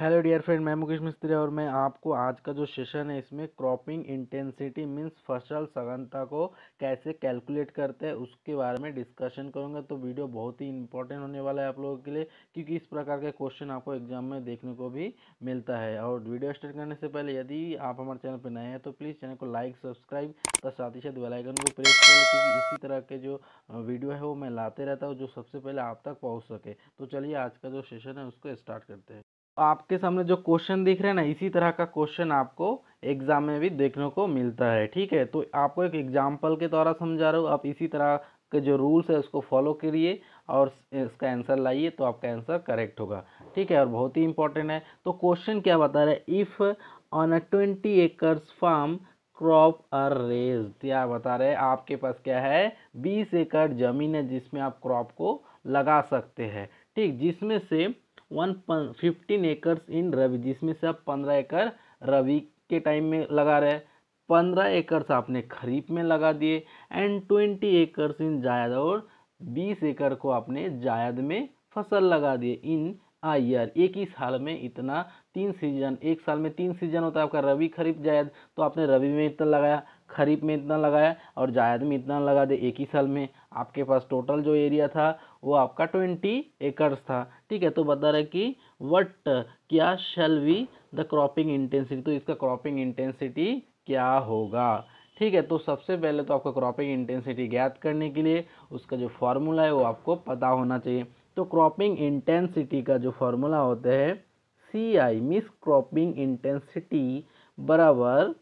hello dear friend मैं मुकेश मिस्त्री और मैं आपको आज का जो सेशन है इसमें क्रॉपिंग इंटेंसिटी मींस फसल सघनता को कैसे कैलकुलेट करते हैं उसके बारे में डिस्कशन करूंगा तो वीडियो बहुत ही इंपॉर्टेंट होने वाला है आप लोगों के लिए क्योंकि इस प्रकार के क्वेश्चन आपको एग्जाम में देखने को भी मिलता है और वीडियो स्टार्ट करने से पहले यदि आप हमारे चैनल पर नए हैं तो प्लीज़ चैनल को लाइक सब्सक्राइब और साथ ही साथ बेलाइकन को प्रेस करें क्योंकि इसी तरह के जो वीडियो है वो मैं लाते रहता हूँ जो सबसे पहले आप तक पहुँच सके तो चलिए आज का जो सेशन है उसको स्टार्ट करते हैं आपके सामने जो क्वेश्चन दिख रहे हैं ना इसी तरह का क्वेश्चन आपको एग्ज़ाम में भी देखने को मिलता है ठीक है तो आपको एक एग्जाम्पल के द्वारा समझा रहा हूँ आप इसी तरह के जो रूल्स है उसको फॉलो करिए और इसका आंसर लाइए तो आपका आंसर करेक्ट होगा ठीक है और बहुत ही इंपॉर्टेंट है तो क्वेश्चन क्या बता रहा है if on a twenty acres farm crop are raise क्या बता रहे हैं आपके पास क्या है बीस एकड़ ज़मीन है जिसमें आप क्रॉप को लगा सकते हैं ठीक जिसमें से one fifteen acres in rabi जिसमें से आप पंद्रह एकड़ रवि के टाइम में लगा रहे पंद्रह एकर्स आपने खरीफ में लगा दिए एंड ट्वेंटी एकर्स इन जायद और बीस एकड़ को आपने जायद में फसल लगा दिए इन आई ईयर एक ही साल में इतना तीन सीजन एक साल में तीन सीजन होता है आपका रवि खरीफ जायद तो आपने रवि में इतना लगाया खरीफ में इतना लगाया और जायद में इतना लगा दे एक ही साल में आपके पास टोटल जो एरिया था वो आपका ट्वेंटी एकर्स था ठीक है तो बता रहे कि वट क्या shall we the cropping intensity तो इसका क्रॉपिंग इंटेंसिटी क्या होगा ठीक है तो सबसे पहले तो आपको क्रॉपिंग इंटेंसिटी ज्ञात करने के लिए उसका जो फार्मूला है वो आपको पता होना चाहिए तो क्रॉपिंग इंटेंसिटी का जो फार्मूला होता है C I means cropping intensity बराबर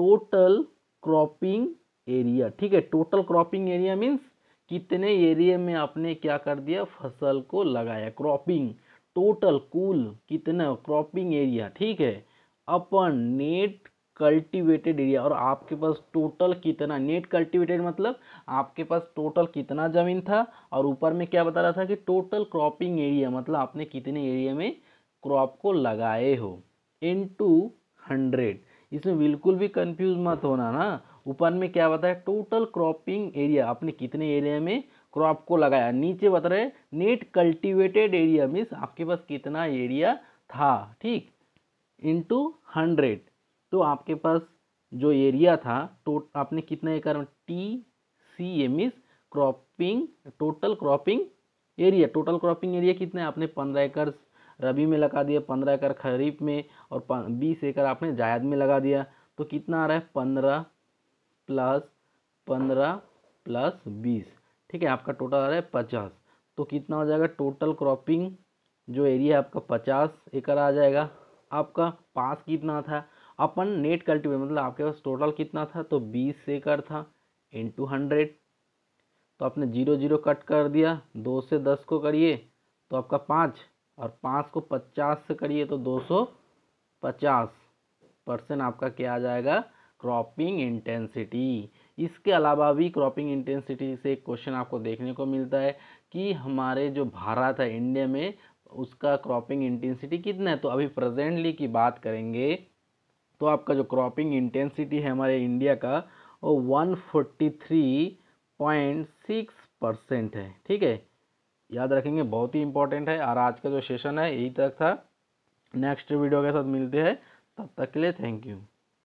टोटल क्रॉपिंग एरिया ठीक है टोटल क्रॉपिंग एरिया मीन्स कितने एरिया में आपने क्या कर दिया फसल को लगाया क्रॉपिंग टोटल कुल कितना क्रॉपिंग एरिया ठीक है अपन नेट कल्टीवेटेड एरिया और आपके पास टोटल कितना नेट कल्टीवेटेड मतलब आपके पास टोटल कितना ज़मीन था और ऊपर में क्या बता रहा था कि टोटल क्रॉपिंग एरिया मतलब आपने कितने एरिया में क्रॉप को लगाए हो इन टू हंड्रेड इसमें बिल्कुल भी कंफ्यूज मत होना ना ऊपर में क्या बताया टोटल क्रॉपिंग एरिया आपने कितने एरिया में क्रॉप को लगाया नीचे बता रहे नेट कल्टिवेटेड एरिया मीन्स आपके पास कितना एरिया था ठीक इंटू हंड्रेड तो आपके पास जो एरिया था तो आपने कितना एकड़ T C A means cropping total cropping area total cropping area कितना है आपने पंद्रह एकड़ रबी में लगा दिया पंद्रह एकड़ खरीफ में और बीस एकड़ आपने जायद में लगा दिया तो कितना आ रहा है पंद्रह प्लस पंद्रह प्लस बीस ठीक है आपका टोटल आ रहा है पचास तो कितना हो जाएगा टोटल क्रॉपिंग जो एरिया आपका पचास एकड़ आ जाएगा आपका पास कितना था अपन नेट कल्टिवेट मतलब आपके पास टोटल कितना था तो बीस एकड़ था इन टू हंड्रेड तो आपने जीरो जीरो कट कर दिया दो से दस को करिए तो आपका पाँच और पाँच को पचास से करिए तो दो सौ पचास परसेंट आपका क्या आ जाएगा क्रॉपिंग इंटेंसिटी इसके अलावा भी क्रॉपिंग इंटेंसिटी से एक क्वेश्चन आपको देखने को मिलता है कि हमारे जो भारत है इंडिया में उसका क्रॉपिंग इंटेंसिटी कितना है तो अभी प्रेजेंटली की बात करेंगे तो आपका जो क्रॉपिंग इंटेंसिटी है हमारे इंडिया का वो one forty three point six percent है ठीक है याद रखेंगे बहुत ही इंपॉर्टेंट है और आज का जो सेशन है यही तक था नेक्स्ट वीडियो के साथ मिलते हैं तब तक के लिए थैंक यू